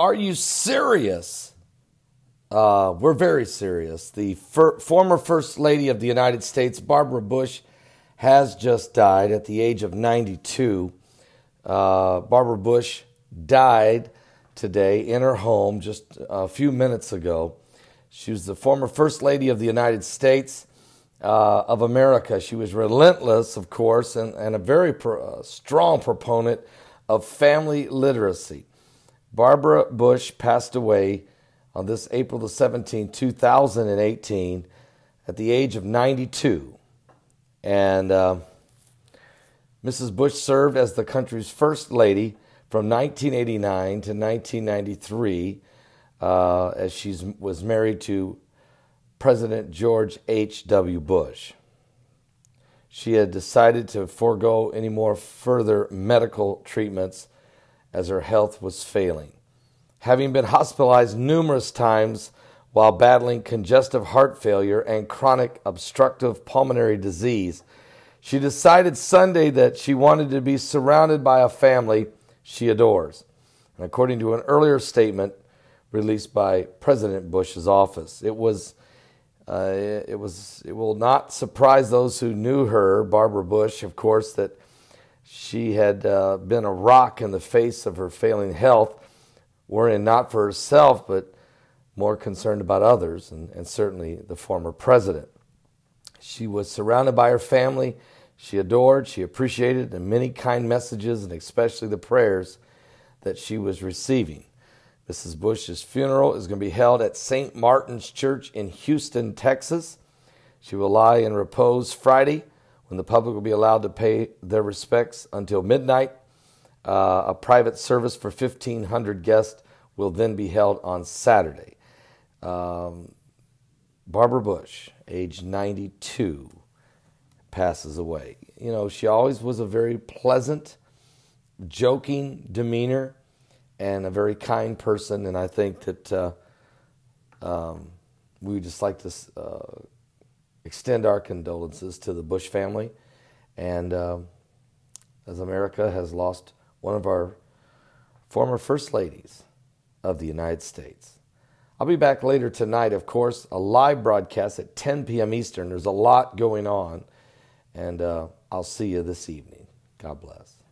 Are you serious? Uh, we're very serious. The fir- former First Lady of the United States, Barbara Bush, has just died at the age of 92. Uh, Barbara Bush died today in her home just a few minutes ago. She was the former First Lady of the United States uh, of America. She was relentless, of course, and, and a very pro- strong proponent of family literacy. Barbara Bush passed away on this April the 17th, 2018, at the age of 92. And uh, um, Mrs. Bush served as the country's first lady from 1989 to 1993, uh, as she was married to President George H.W. Bush. She had decided to forego any more further medical treatments as her health was failing. Having been hospitalized numerous times while battling congestive heart failure and chronic obstructive pulmonary disease, she decided Sunday that she wanted to be surrounded by a family she adores. And according to an earlier statement released by President Bush's office, it was uh, it was it will not surprise those who knew her, Barbara Bush, of course, that she had uh, been a rock in the face of her failing health, worrying not for herself, but more concerned about others, and, and certainly the former president. She was surrounded by her family she adored, she appreciated, and many kind messages, and especially the prayers that she was receiving. Mrs. Bush's funeral is going to be held at St. Martin's Church in Houston, Texas. She will lie in repose Friday when the public will be allowed to pay their respects until midnight. Uh, a private service for 1,500 guests will then be held on Saturday. Um, Barbara Bush, age 92, passes away. You know, she always was a very pleasant, joking demeanor and a very kind person. And I think that uh, um, we would just like to uh, extend our condolences to the Bush family. And uh, as America has lost one of our former first ladies of the United States. I'll be back later tonight, of course, a live broadcast at 10 p.m. Eastern. There's a lot going on, and uh, I'll see you this evening. God bless.